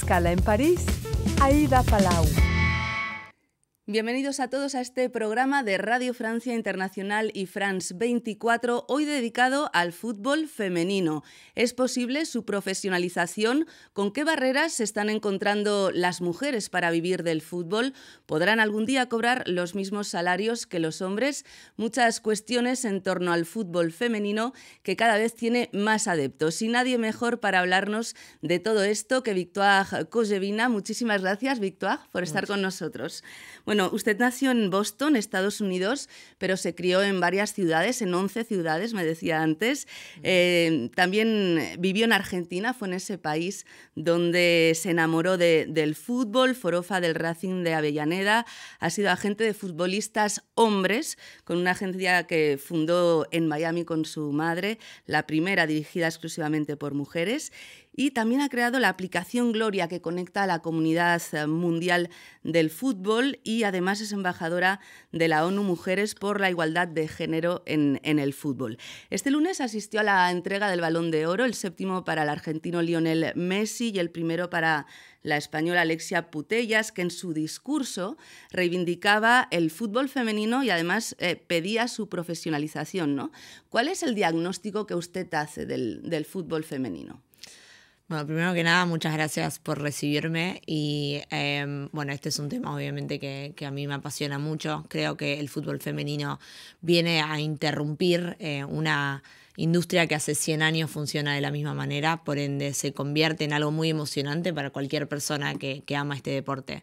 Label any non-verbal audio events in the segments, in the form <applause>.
escala en París, Aida Palau. Bienvenidos a todos a este programa de Radio Francia Internacional y France 24, hoy dedicado al fútbol femenino. ¿Es posible su profesionalización? ¿Con qué barreras se están encontrando las mujeres para vivir del fútbol? ¿Podrán algún día cobrar los mismos salarios que los hombres? Muchas cuestiones en torno al fútbol femenino que cada vez tiene más adeptos. Y nadie mejor para hablarnos de todo esto que Victoire Kozhevina? Muchísimas gracias, Victoire, por estar con nosotros. Bueno, usted nació en Boston, Estados Unidos, pero se crió en varias ciudades, en 11 ciudades, me decía antes. Eh, también vivió en Argentina, fue en ese país donde se enamoró del fútbol, forofa del Racing de Avellaneda. Ha sido agente de futbolistas hombres, con una agencia que fundó en Miami con su madre, la primera dirigida exclusivamente por mujeres y también ha creado la aplicación Gloria que conecta a la comunidad eh, mundial del fútbol y además es embajadora de la ONU Mujeres por la Igualdad de Género en, el Fútbol. Este lunes asistió a la entrega del Balón de Oro, el séptimo para el argentino Lionel Messi y el primero para la española Alexia Putellas, que en su discurso reivindicaba el fútbol femenino y además eh, pedía su profesionalización. ¿no? ¿Cuál es el diagnóstico que usted hace del fútbol femenino? Bueno, primero que nada, muchas gracias por recibirme y em, bueno, este es un tema obviamente que, que, a mí me apasiona mucho. Creo que el fútbol femenino viene a interrumpir eh, una industria que hace 100 años funciona de la misma manera, por ende se convierte en algo muy emocionante para cualquier persona que, que ama este deporte.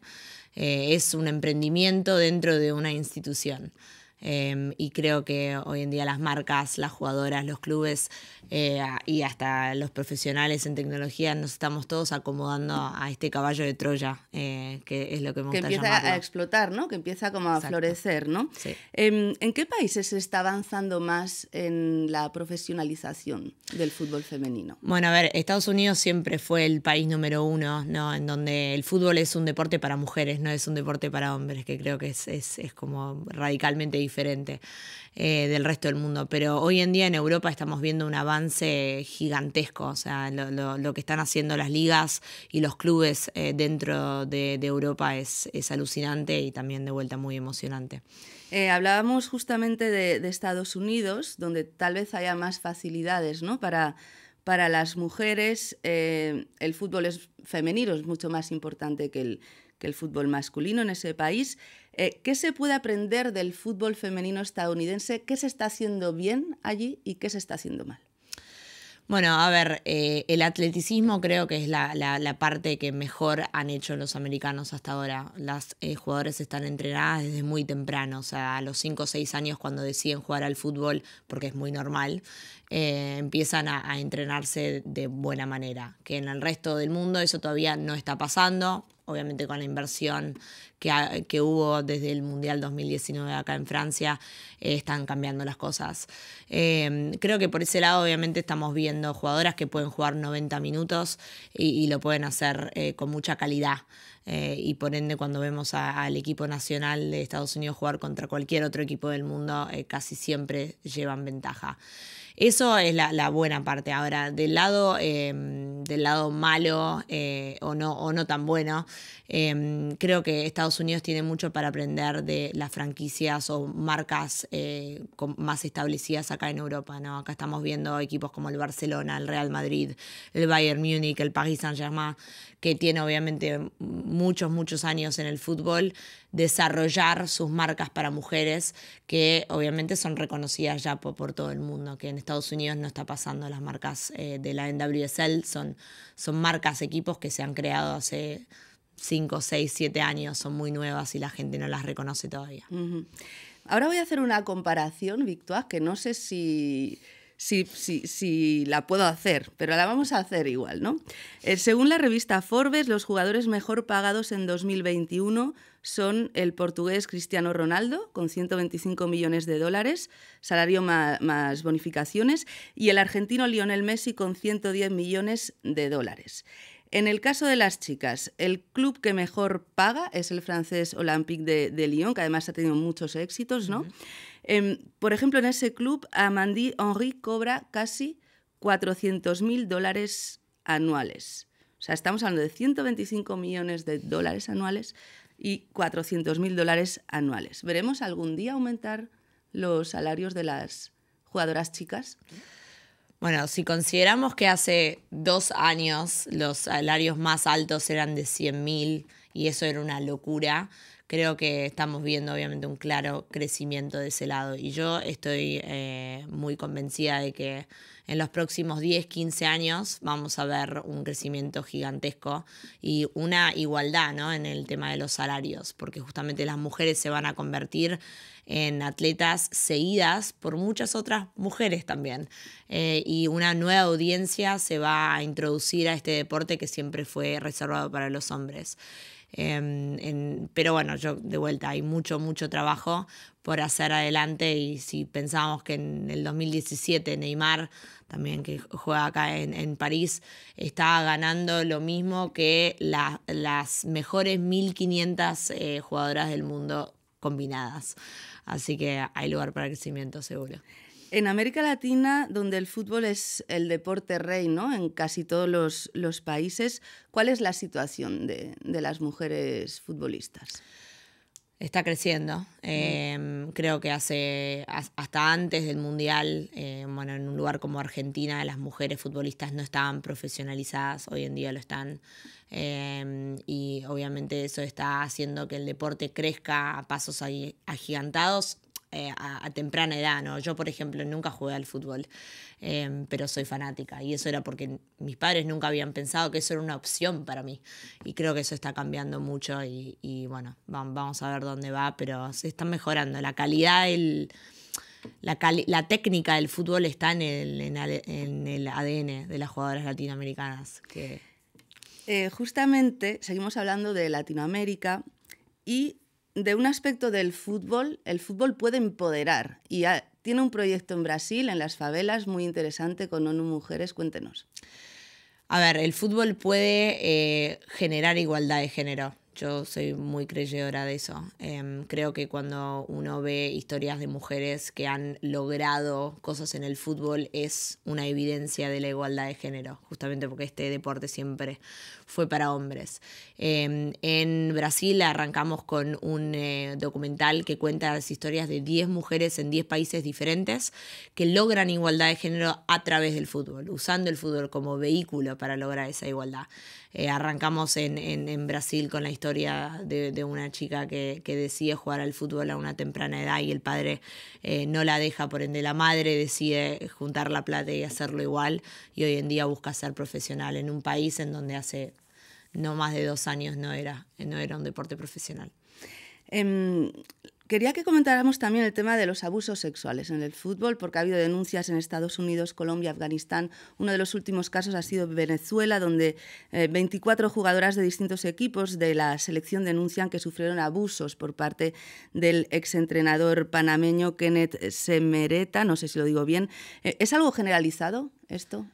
Eh, es un emprendimiento dentro de una institución. Em, y creo que hoy en día las marcas, las jugadoras, los clubes eh, y hasta los profesionales en tecnología nos estamos todos acomodando a este caballo de Troya, eh, que es lo que Que empieza a explotar, ¿no? Que empieza como a florecer, ¿no? Em, ¿En qué países se está avanzando más en la profesionalización del fútbol femenino? Bueno, a ver, Estados Unidos siempre fue el país número uno, ¿no? En donde el fútbol es un deporte para mujeres, no es un deporte para hombres, que creo que es, es como radicalmente diferente diferente eh, del resto del mundo. Pero hoy en día en Europa estamos viendo un avance gigantesco, o sea, lo, que están haciendo las ligas y los clubes eh, dentro de, Europa es, es, alucinante y también de vuelta muy emocionante. Eh, hablábamos justamente de, Estados Unidos, donde tal vez haya más facilidades ¿no? para para las mujeres el fútbol es femenino es mucho más importante que el, que el fútbol masculino en ese país. Eh, ¿Qué se puede aprender del fútbol femenino estadounidense? ¿Qué se está haciendo bien allí y qué se está haciendo mal? Bueno, a ver, eh, el atleticismo creo que es la, parte que mejor han hecho los americanos hasta ahora. Las eh, jugadoras están entrenadas desde muy temprano, o sea, a los 5 o 6 años cuando deciden jugar al fútbol, porque es muy normal, empiezan a entrenarse de buena manera. Que en el resto del mundo eso todavía no está pasando obviamente con la inversión que, hubo desde el Mundial 2019 acá en Francia, eh, están cambiando las cosas. Em, creo que por ese lado, obviamente, estamos viendo jugadoras que pueden jugar 90 minutos y, lo pueden hacer eh, con mucha calidad. Eh, y por ende, cuando vemos al equipo nacional de Estados Unidos jugar contra cualquier otro equipo del mundo, casi siempre llevan ventaja. Eso es la, buena parte. Ahora, del lado, em, del lado malo eh, o, no, o no tan bueno, em, creo que Estados Unidos tiene mucho para aprender de las franquicias o marcas eh, más establecidas acá en Europa. ¿no? Acá estamos viendo equipos como el Barcelona, el Real Madrid, el Bayern Múnich, el Paris Saint-Germain, que tiene obviamente muchos, muchos años en el fútbol desarrollar sus marcas para mujeres, que obviamente son reconocidas ya por, todo el mundo, que en Estados Unidos no está pasando las marcas eh, de la NWSL, son, son marcas, equipos que se han creado hace 5, 6, 7 años, son muy nuevas y la gente no las reconoce todavía. Ahora voy a hacer una comparación, Victuas que no sé si si, la puedo hacer, pero la vamos a hacer igual, ¿no? Eh, según la revista Forbes, los jugadores mejor pagados en 2021 son el portugués Cristiano Ronaldo, con 125 millones de dólares, salario más bonificaciones, y el argentino Lionel Messi, con 110 millones de dólares. En el caso de las chicas, el club que mejor paga es el francés Olympique de, Lyon, que además ha tenido muchos éxitos, ¿no? Em, por ejemplo, en ese club, Amandy Henry cobra casi 400.000 dólares anuales. O sea, estamos hablando de 125 millones de dólares anuales y 400.000 dólares anuales. ¿Veremos algún día aumentar los salarios de las jugadoras chicas? Bueno, si consideramos que hace dos años los salarios más altos eran de 100.000 mil y eso era una locura, creo que estamos viendo obviamente un claro crecimiento de ese lado. Y yo estoy eh, muy convencida de que en los próximos 10, 15 años vamos a ver un crecimiento gigantesco y una igualdad ¿no? en el tema de los salarios, porque justamente las mujeres se van a convertir en atletas seguidas por muchas otras mujeres también. Eh, y una nueva audiencia se va a introducir a este deporte que siempre fue reservado para los hombres. Em, en, pero bueno, yo de vuelta, hay mucho, mucho trabajo por hacer adelante y si pensábamos que en el 2017 Neymar, también que juega acá en, en París, está ganando lo mismo que las mejores 1.500 eh, jugadoras del mundo combinadas. Así que hay lugar para crecimiento seguro. En América Latina, donde el fútbol es el deporte rey, ¿no? En casi todos los, países, ¿cuál es la situación de, las mujeres futbolistas? Está creciendo. Mm. Em, creo que hace hasta antes del Mundial, em, bueno, en un lugar como Argentina, las mujeres futbolistas no estaban profesionalizadas, hoy en día lo están. Em, y obviamente eso está haciendo que el deporte crezca a pasos agigantados eh, a, temprana edad, ¿no? Yo, por ejemplo, nunca jugué al fútbol, em, pero soy fanática y eso era porque mis padres nunca habían pensado que eso era una opción para mí y creo que eso está cambiando mucho y, bueno, vamos a ver dónde va, pero se está mejorando. La calidad, la, técnica del fútbol está en el, en, el ADN de las jugadoras latinoamericanas. Que... Eh, justamente seguimos hablando de Latinoamérica y de un aspecto del fútbol, el fútbol puede empoderar y tiene un proyecto en Brasil, en las favelas, muy interesante con ONU Mujeres. Cuéntenos. A ver, el fútbol puede eh, generar igualdad de género. Yo soy muy creyedora de eso. Em, creo que cuando uno ve historias de mujeres que han logrado cosas en el fútbol es una evidencia de la igualdad de género, justamente porque este deporte siempre fue para hombres. Em, en Brasil arrancamos con un eh, documental que cuenta las historias de 10 mujeres en 10 países diferentes que logran igualdad de género a través del fútbol, usando el fútbol como vehículo para lograr esa igualdad. Eh, arrancamos en, en, Brasil con la historia de, una chica que, decide jugar al fútbol a una temprana edad y el padre eh, no la deja, por ende la madre decide juntar la plata y hacerlo igual y hoy en día busca ser profesional en un país en donde hace no más de dos años no era, no era un deporte profesional. Em, Quería que comentáramos también el tema de los abusos sexuales en el fútbol, porque ha habido denuncias en Estados Unidos, Colombia, Afganistán. Uno de los últimos casos ha sido Venezuela, donde 24 eh, jugadoras de distintos equipos de la selección denuncian que sufrieron abusos por parte del exentrenador panameño Kenneth Semereta. No sé si lo digo bien. Eh, ¿Es algo generalizado esto?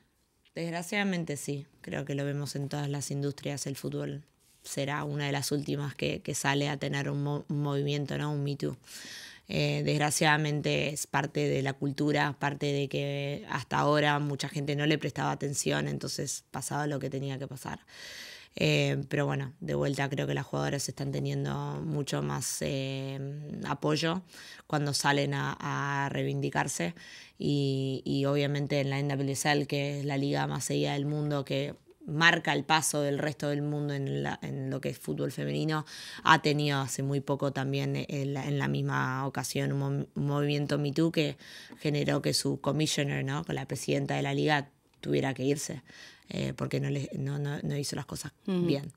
Desgraciadamente sí. Creo que lo vemos en todas las industrias. El fútbol será una de las últimas que, que sale a tener un, movimiento, ¿no? un Me Too. Eh, desgraciadamente es parte de la cultura, parte de que hasta ahora mucha gente no le prestaba atención, entonces pasaba lo que tenía que pasar. Eh, pero bueno, de vuelta creo que las jugadoras están teniendo mucho más eh, apoyo cuando salen a, a reivindicarse y, y, obviamente en la NWSL, que es la liga más seguida del mundo, que marca el paso del resto del mundo en, lo que es fútbol femenino, ha tenido hace muy poco también eh, en la, misma ocasión un, movimiento MeToo que generó que su commissioner, ¿no? con la presidenta de la liga, tuviera que irse eh, porque no, le, hizo las cosas bien.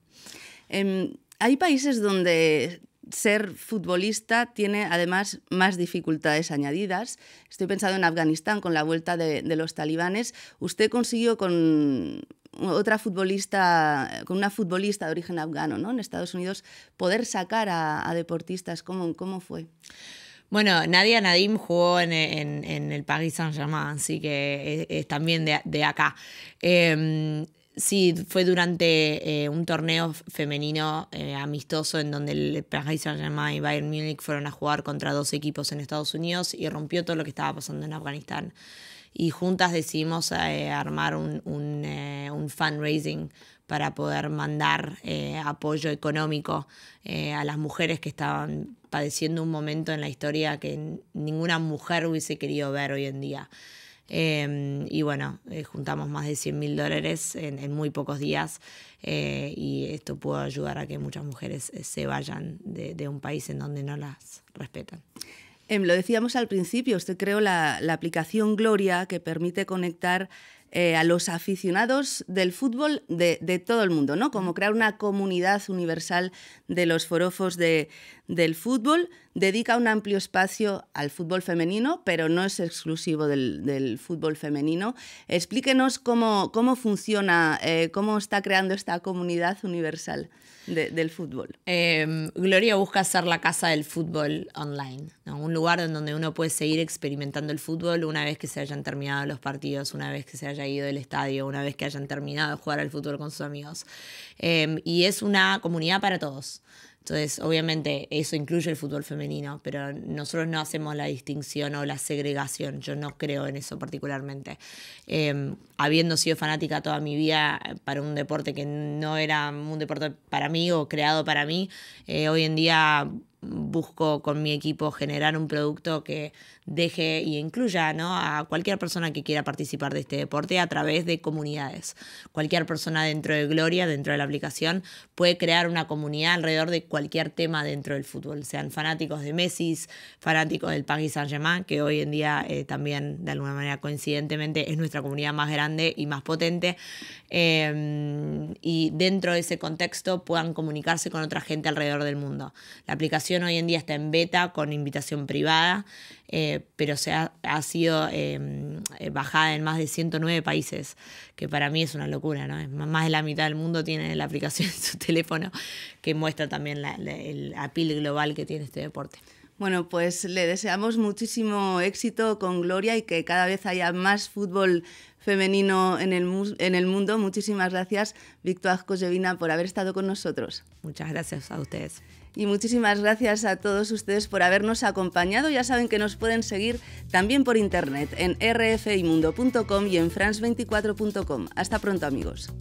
Em, hay países donde ser futbolista tiene además más dificultades añadidas. Estoy pensando en Afganistán con la vuelta de, los talibanes. Usted consiguió con otra futbolista, con una futbolista de origen afgano, ¿no? En Estados Unidos, poder sacar a, deportistas. ¿Cómo, ¿Cómo fue? Bueno, Nadia Nadim jugó en, el Paris Saint-Germain, así que es, también de, acá. Em, Sí, fue durante eh, un torneo femenino eh, amistoso en donde el Paris Saint-Germain y Bayern Múnich fueron a jugar contra dos equipos en Estados Unidos y rompió todo lo que estaba pasando en Afganistán. Y juntas decidimos eh, armar un, un, fundraising para poder mandar apoyo económico a las mujeres que estaban padeciendo un momento en la historia que ninguna mujer hubiese querido ver hoy en día. Em, y bueno, eh, juntamos más de 100 mil dólares en, muy pocos días eh, y esto puede ayudar a que muchas mujeres eh, se vayan de, un país en donde no las respetan. Em, lo decíamos al principio, usted creó la, la, aplicación Gloria que permite conectar eh, a los aficionados del fútbol de, todo el mundo, ¿no? Como crear una comunidad universal de los forofos de, del fútbol. Dedica un amplio espacio al fútbol femenino, pero no es exclusivo del, fútbol femenino. Explíquenos cómo, cómo funciona, eh, cómo está creando esta comunidad universal del fútbol. Em, Gloria busca ser la casa del fútbol online, ¿no? un lugar en donde uno puede seguir experimentando el fútbol una vez que se hayan terminado los partidos, una vez que se hayan haya ido del estadio una vez que hayan terminado de jugar al fútbol con sus amigos. Em, y es una comunidad para todos. Entonces, obviamente, eso incluye el fútbol femenino, pero nosotros no hacemos la distinción o la segregación. Yo no creo en eso particularmente. Em, habiendo sido fanática toda mi vida eh, para un deporte que no era un deporte para mí o creado para mí, eh, hoy en día busco con mi equipo generar un producto que deje y incluya ¿no? a cualquier persona que quiera participar de este deporte a través de comunidades. Cualquier persona dentro de Gloria, dentro de la aplicación, puede crear una comunidad alrededor de cualquier tema dentro del fútbol, sean fanáticos de Messi, fanáticos del Paris Saint-Germain, que hoy en día eh, también de alguna manera coincidentemente es nuestra comunidad más grande y más potente, em, y dentro de ese contexto puedan comunicarse con otra gente alrededor del mundo. La aplicación hoy en día está en beta con invitación privada, eh, pero se ha, sido em, eh, bajada en más de 109 países, que para mí es una locura, ¿no? Más de la mitad del mundo tiene la aplicación en su <laughs> teléfono que muestra también el apil global que tiene este deporte. Bueno, pues le deseamos muchísimo éxito con Gloria y que cada vez haya más fútbol femenino en el, en el mundo. Muchísimas gracias, Víctor Azcojevina, por haber estado con nosotros. Muchas gracias a ustedes y muchísimas gracias a todos ustedes por habernos acompañado. Ya saben que nos pueden seguir también por internet en rfimundo.com y en france24.com. Hasta pronto amigos.